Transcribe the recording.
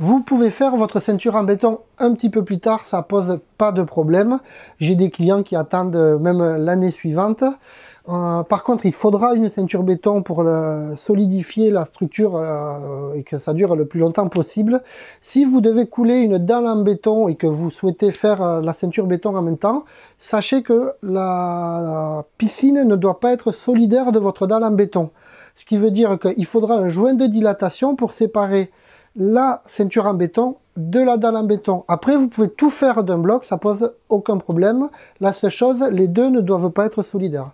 Vous pouvez faire votre ceinture en béton un petit peu plus tard, ça pose pas de problème. J'ai des clients qui attendent même l'année suivante. Euh, par contre, il faudra une ceinture béton pour euh, solidifier la structure euh, et que ça dure le plus longtemps possible. Si vous devez couler une dalle en béton et que vous souhaitez faire la ceinture béton en même temps, sachez que la piscine ne doit pas être solidaire de votre dalle en béton. Ce qui veut dire qu'il faudra un joint de dilatation pour séparer la ceinture en béton, de la dalle en béton. Après, vous pouvez tout faire d'un bloc, ça pose aucun problème. La seule chose, les deux ne doivent pas être solidaires.